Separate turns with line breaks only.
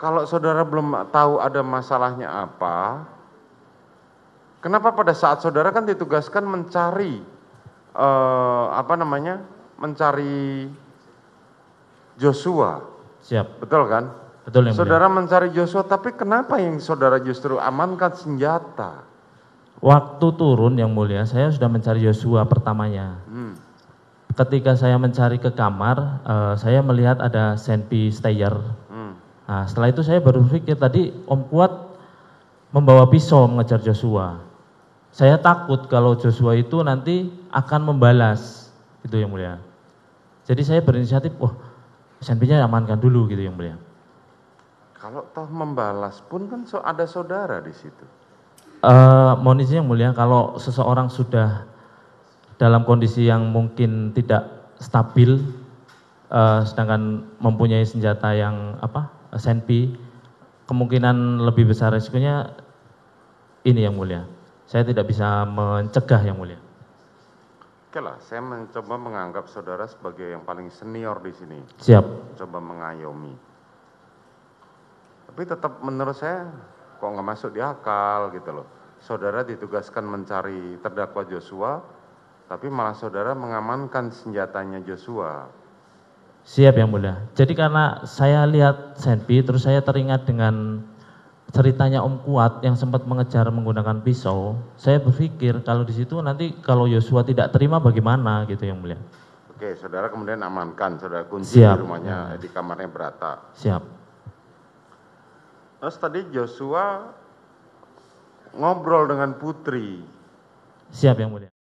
kalau saudara belum tahu ada masalahnya apa, kenapa pada saat saudara kan ditugaskan mencari eh, apa namanya, mencari Joshua? Siap. Betul kan? Betul yang Saudara mulia. mencari Joshua, tapi kenapa yang saudara justru amankan
senjata? Waktu turun yang mulia, saya sudah mencari Joshua pertamanya. Hmm. Ketika saya mencari ke kamar, uh, saya melihat ada senpi stayer Nah setelah itu saya baru berpikir tadi Om Kuat membawa pisau mengejar Joshua. Saya takut kalau Joshua itu nanti akan membalas, gitu yang mulia. Jadi saya berinisiatif, wah SMP-nya amankan dulu gitu yang mulia.
Kalau toh membalas pun kan so ada saudara di situ.
Uh, mohon yang mulia, kalau seseorang sudah dalam kondisi yang mungkin tidak stabil, uh, sedangkan mempunyai senjata yang apa SNP kemungkinan lebih besar resikonya ini yang mulia. Saya tidak bisa mencegah yang mulia.
Oke lah, saya mencoba menganggap saudara sebagai yang paling senior di sini. Siap. Coba mengayomi. Tapi tetap menurut saya kok nggak masuk di akal gitu loh. Saudara ditugaskan mencari terdakwa Joshua, tapi malah saudara mengamankan senjatanya Joshua.
Siap yang mulia. Jadi karena saya lihat Senpi terus saya teringat dengan ceritanya Om Kuat yang sempat mengejar menggunakan pisau, saya berpikir kalau di situ nanti kalau Yosua tidak terima bagaimana gitu yang mulia.
Oke, saudara kemudian amankan, saudara kunci Siap. di rumahnya di kamarnya Berata. Siap. Terus tadi Joshua
ngobrol dengan putri. Siap yang mulia.